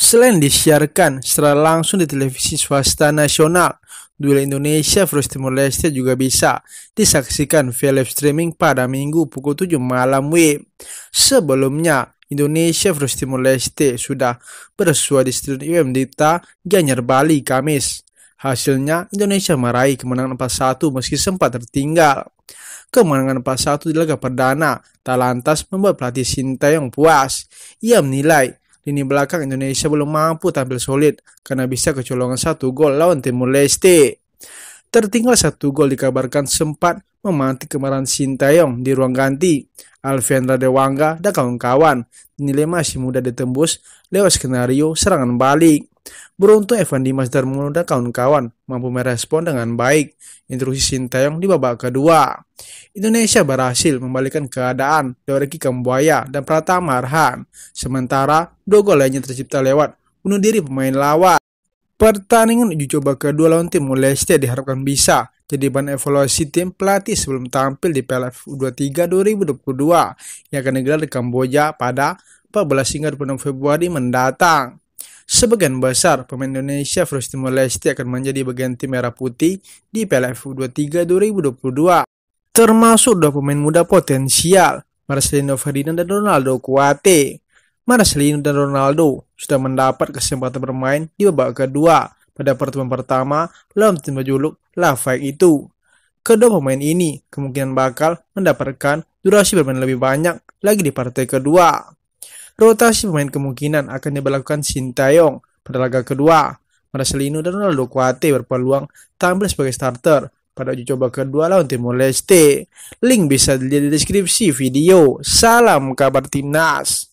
Selain disiarkan secara langsung di televisi swasta nasional, Duel Indonesia vs Timor Leste juga bisa disaksikan via live streaming pada Minggu pukul 7 malam WIB. Sebelumnya, Indonesia vs Timor Leste sudah bersua di Stadion Dita Gianyar Bali Kamis. Hasilnya, Indonesia meraih kemenangan 4-1 meski sempat tertinggal. Kemenangan 4-1 di laga perdana tak lantas membuat pelatih Sintayong puas. Ia menilai Lini belakang Indonesia belum mampu tampil solid karena bisa kecolongan satu gol lawan Timur Leste. Tertinggal satu gol dikabarkan sempat memantik kemarahan Sintayong di ruang ganti. Alfian Radewanga dan kawan-kawan dinilai masih mudah ditembus lewat skenario serangan balik. Beruntung Evan Dimas dan Muda kawan-kawan mampu merespon dengan baik instruksi Sinteyong di babak kedua. Indonesia berhasil membalikkan keadaan Doriki Kambuaya dan Pratama Arhan, sementara dua gol lainnya tercipta lewat bunuh diri pemain lawan. Pertandingan uji coba kedua lawan tim Malaysia diharapkan bisa jadi bahan evaluasi tim pelatih sebelum tampil di PLF U23 2022 yang akan digelar di Kamboja pada 14 hingga 26 Februari mendatang. Sebagian besar pemain Indonesia versus Timor Leste akan menjadi bagian tim merah putih di Piala F23 2022, termasuk dua pemain muda potensial, Marcelino Ferdinand dan Ronaldo Kuate. Marcelino dan Ronaldo sudah mendapat kesempatan bermain di babak kedua pada pertemuan pertama dalam tim berjuluk La Faik itu. Kedua pemain ini kemungkinan bakal mendapatkan durasi bermain lebih banyak lagi di partai kedua. Rotasi pemain kemungkinan akan diberlakukan Shin Taeyong pada laga kedua. Marcelino dan Ronaldo Kuate berpeluang tampil sebagai starter pada uji coba kedua lawan Timor Leste. Link bisa dilihat di deskripsi video. Salam kabar timnas.